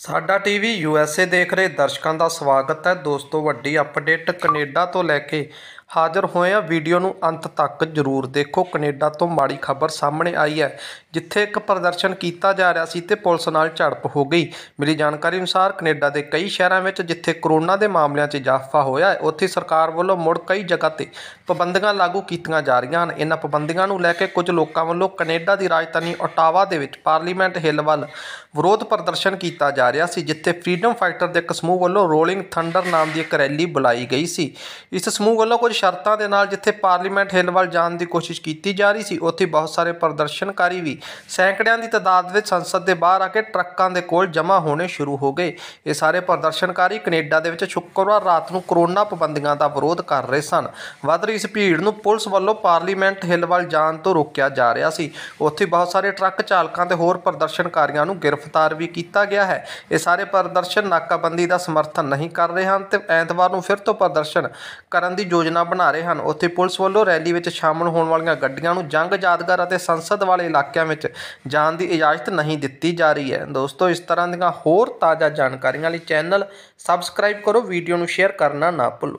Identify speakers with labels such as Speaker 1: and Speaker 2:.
Speaker 1: ਸਾਡਾ TV USA ਦੇਖ ਰਹੇ ਦਰਸ਼ਕਾਂ ਦਾ ਸਵਾਗਤ ਹੈ ਦੋਸਤੋ ਵੱਡੀ ਅਪਡੇਟ ਕੈਨੇਡਾ ਤੋਂ ਲੈ ਕੇ ਹਾਜ਼ਰ ਹੋਏ ਆ ਵੀਡੀਓ ਨੂੰ ਅੰਤ ਤੱਕ ਜ਼ਰੂਰ ਦੇਖੋ ਕੈਨੇਡਾ ਤੋਂ ਮਾੜੀ ਖਬਰ ਸਾਹਮਣੇ ਆਈ ਹੈ ਜਿੱਥੇ ਇੱਕ ਪ੍ਰਦਰਸ਼ਨ ਕੀਤਾ ਜਾ ਰਿਹਾ ਸੀ ਤੇ ਪੁਲਿਸ ਨਾਲ ਝੜਪ ਹੋ ਗਈ ਮੇਰੀ ਜਾਣਕਾਰੀ ਅਨੁਸਾਰ ਕੈਨੇਡਾ ਦੇ ਕਈ ਸ਼ਹਿਰਾਂ ਵਿੱਚ ਜਿੱਥੇ ਕਰੋਨਾ ਦੇ ਮਾਮਲਿਆਂ 'ਚ ਇਜ਼ਾਫਾ ਹੋਇਆ ਹੈ ਉੱਥੇ ਸਰਕਾਰ ਵੱਲੋਂ ਮੁੜ ਕਈ ਜਗ੍ਹਾ ਤੇ ਪਾਬੰਦੀਆਂ ਲਾਗੂ ਕੀਤੀਆਂ ਜਾ ਰਹੀਆਂ ਹਨ ਇਹਨਾਂ ਪਾਬੰਦੀਆਂ ਨੂੰ ਲੈ ਕੇ ਕੁਝ ਲੋਕਾਂ ਵੱਲੋਂ ਕੈਨੇਡਾ ਦੀ ਰਾਜਧਾਨੀ ਓਟਾਵਾ ਦੇ ਵਿੱਚ ਪਾਰਲੀਮੈਂਟ ਹਿੱਲ ਵੱਲ ਵਿਰੋਧ ਪ੍ਰਦਰਸ਼ਨ ਕੀਤਾ ਜਾ ਰਿਹਾ ਸੀ ਜਿੱਥੇ ਫਰੀडम ਫਾਈਟਰ ਦੇ ਇੱਕ ਸਮੂਹ ਵੱਲੋਂ ਰੋਲਿੰਗ ਥੰਡਰ ਨਾਮ ਦੀ ਇੱਕ ਰੈਲੀ ਬੁਲਾਈ ਗਈ ਸੀ ਇਸ ਸਮੂਹ ਵੱਲੋਂ ਕੁਝ ਸ਼ਰਤਾਂ ਦੇ ਨਾਲ ਜਿੱਥੇ ਪਾਰਲੀਮੈਂਟ ਹਿੱਲ ਵੱਲ ਜਾਣ ਦੀ ਕੋਸ਼ਿਸ਼ ਕੀਤੀ ਜਾ ਰਹੀ ਸੀ ਉੱਥੇ ਬਹੁਤ ਸਾਰੇ ਪ੍ਰਦਰਸ਼ਨਕਾਰੀ ਵੀ ਸੈਂਕੜਿਆਂ ਦੀ ਤਾਦਾਦ ਵਿੱਚ ਸੰਸਦ ਦੇ ਬਾਹਰ ਆ ਕੇ ਟਰੱਕਾਂ ਦੇ ਕੋਲ ਜਮ੍ਹਾਂ ਹੋਣੇ ਸ਼ੁਰੂ ਹੋ ਗਏ ਇਹ ਸਾਰੇ ਪ੍ਰਦਰਸ਼ਨਕਾਰੀ ਕੈਨੇਡਾ ਦੇ ਵਿੱਚ ਸ਼ੁੱਕਰਵਾਰ ਰਾਤ ਨੂੰ ਕਰੋਨਾ ਪਾਬੰਦੀਆਂ ਦਾ ਵਿਰੋਧ ਕਰ ਰਹੇ ਸਨ ਵੱਧ ਰਹੀ ਇਸ ਭੀੜ ਨੂੰ ਪੁਲਿਸ ਵੱਲੋਂ ਪਾਰਲੀਮੈਂਟ ਹਿੱਲ ਵੱਲ ਜਾਣ ਤੋਂ ਰੋਕਿਆ ਜਾ ਰਿਹਾ ਸੀ ਉੱਥੇ ਬਹੁਤ ਸਾਰੇ ਟਰੱਕ ਚਾਲਕਾਂ ਤੇ ਹੋਰ ਪ੍ਰਦਰਸ਼ਨਕਾਰੀਆਂ ਨੂੰ ਗ੍ਰਿਫਤਾਰ ਵੀ ਕੀਤਾ ਗਿਆ ਹੈ ਇਹ ਸਾਰੇ ਪ੍ਰਦਰਸ਼ਨ ਨਾਕਾਬੰਦੀ ਦਾ ਸਮਰਥਨ ਨਹੀਂ ਕਰ ਰਹੇ ਹਨ ਤੇ ਐਤਵਾਰ ਨੂੰ ਫਿਰ ਤੋਂ ਪ੍ਰਦਰਸ਼ਨ ਕਰਨ ਦੀ ਯੋਜਨਾ ਬਣਾ ਰਹੇ ਹਨ ਉੱਥੇ ਪੁਲਿਸ ਵੱਲੋਂ ਰੈਲੀ ਵਿੱਚ ਸ਼ਾਮਲ ਹੋਣ ਵਾਲੀਆਂ ਗੱਡੀਆਂ ਨੂੰ ਜੰਗ ਯਾਦਗਾਰ ਅਤੇ ਸੰਸਦ ਵਾਲੇ ਇਲਾਕਿਆਂ ਵਿੱਚ ਜਾਣ ਦੀ ਇਜਾਜ਼ਤ ਨਹੀਂ ਦਿੱਤੀ ਜਾ ਰਹੀ ਹੈ ਦੋਸਤੋ ਇਸ ਤਰ੍ਹਾਂ ਦੀਆਂ ਹੋਰ ਤਾਜ਼ਾ ਜਾਣਕਾਰੀਆਂ ਲਈ ਚੈਨਲ ਸਬਸਕ੍ਰਾਈਬ ਕਰੋ ਵੀਡੀਓ ਨੂੰ ਸ਼ੇਅਰ ਕਰਨਾ ਨਾ ਭੁੱਲੋ